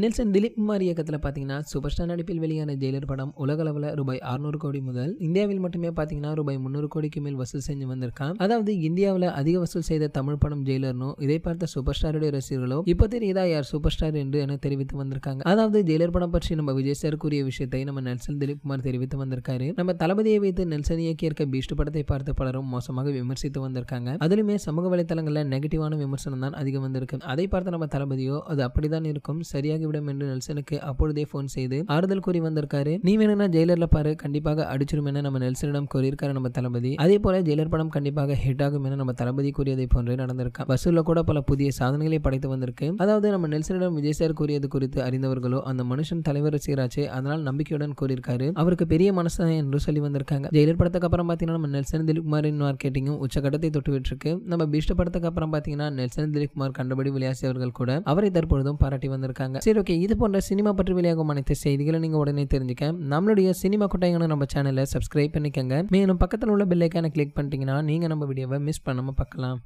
Nelson Dilip Kumar இயக்கத்தில் பார்த்தீங்கன்னா super star நடிப்பில் வெளியான ஜெயிலர் படம் உலகளவில் ரூபாய் அறுநூறு கோடி முதல் இந்தியாவில் மட்டுமே பார்த்தீங்கன்னா ரூபாய் முந்நூறு கோடிக்கு மேல் வசூல் செஞ்சு வந்திருக்கான் அதாவது இந்தியாவில் அதிக வசூல் செய்த தமிழ் படம் ஜெயிலர்னும் இதை பார்த்த சூப்பர் ஸ்டாருடைய ரசிகர்களோ இப்போ தெரியுதா யார் சூப்பர் ஸ்டார் என்று என தெரிவித்து வந்திருக்காங்க அதாவது ஜெயிலர் படம் பற்றி நம்ம விஜய் சார் கூறிய விஷயத்தை நம்ம நெல்சன் திலீப் குமார் தெரிவித்து வந்திருக்காரு நம்ம தளபதியை வைத்து நெல்சன் இருக்க பீஸ்ட் படத்தை பார்த்து பலரும் மோசமாக விமர்சித்து வந்திருக்காங்க அதிலுமே சமூக வலைதளங்களில் நெகட்டிவான விமர்சனம் தான் அதிகம் வந்திருக்கு அதை பார்த்த நம்ம தளபதியோ அது அப்படிதான் இருக்கும் சரியாக சரியாகிவிடும் என்று நெல்சனுக்கு அப்பொழுதே போன் செய்து ஆறுதல் கூறி வந்திருக்காரு நீ வேணும்னா ஜெயிலர்ல பாரு கண்டிப்பாக அடிச்சிடும் என நம்ம நெல்சனிடம் கூறியிருக்காரு நம்ம தளபதி அதே போல ஜெயிலர் படம் கண்டிப்பாக ஹிட் ஆகும் என நம்ம தளபதி கூறியதை போன்று நடந்திருக்கா வசூல்ல கூட பல புதிய சாதனைகளை படைத்து வந்திருக்கு அதாவது நம்ம நெல்சனிடம் விஜய் சார் கூறியது குறித்து அறிந்தவர்களோ அந்த மனுஷன் தலைவர் ரசிகராச்சு அதனால் நம்பிக்கையுடன் கூறியிருக்காரு அவருக்கு பெரிய மனசு என்று சொல்லி வந்திருக்காங்க ஜெயிலர் படத்துக்கு அப்புறம் பாத்தீங்கன்னா நம்ம நெல்சன் திலீப்குமாரின் மார்க்கெட்டிங்கும் உச்சகட்டத்தை தொட்டுவிட்டு இருக்கு நம்ம பீஷ்ட படத்துக்கு அப்புறம் பாத்தீங்கன்னா நெல்சன் திலீப்குமார் கண்டபடி விளையாசியவர்கள் கூட அவரை தற்பொழுதும் பாராட்டி வந்திருக்காங்க சரி ஓகே இது போன்ற சினிமா பற்றி வெளியாகும் அனைத்து செய்திகளை நீங்கள் உடனே தெரிஞ்சுக்க நம்மளுடைய சினிமா கொட்டையான நம்ம சேனலை சப்ஸ்கிரைப் பண்ணிக்கோங்க மேலும் பக்கத்தில் உள்ள பெல்லைக்கான கிளிக் பண்ணிட்டீங்கன்னா நீங்கள் நம்ம வீடியோவை மிஸ் பண்ணாமல் பார்க்கலாம்